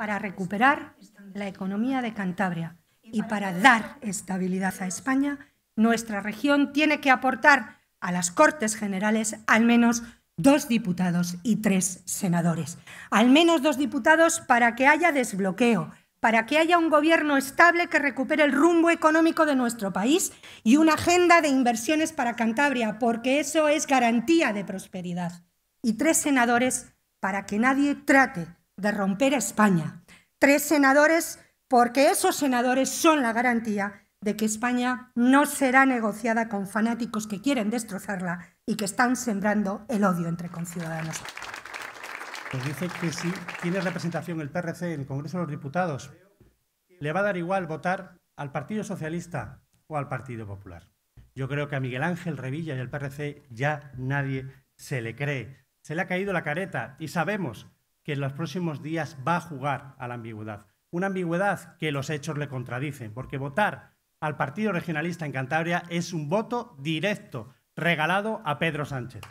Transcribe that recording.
para recuperar la economía de Cantabria y para dar estabilidad a España, nuestra región tiene que aportar a las Cortes Generales al menos dos diputados y tres senadores. Al menos dos diputados para que haya desbloqueo, para que haya un gobierno estable que recupere el rumbo económico de nuestro país y una agenda de inversiones para Cantabria, porque eso es garantía de prosperidad. Y tres senadores para que nadie trate de romper a España. Tres senadores, porque esos senadores son la garantía de que España no será negociada con fanáticos que quieren destrozarla y que están sembrando el odio entre conciudadanos. Pues dice que si tiene representación el PRC en el Congreso de los Diputados, le va a dar igual votar al Partido Socialista o al Partido Popular. Yo creo que a Miguel Ángel Revilla y al PRC ya nadie se le cree. Se le ha caído la careta y sabemos que en los próximos días va a jugar a la ambigüedad. Una ambigüedad que los hechos le contradicen, porque votar al Partido Regionalista en Cantabria es un voto directo regalado a Pedro Sánchez.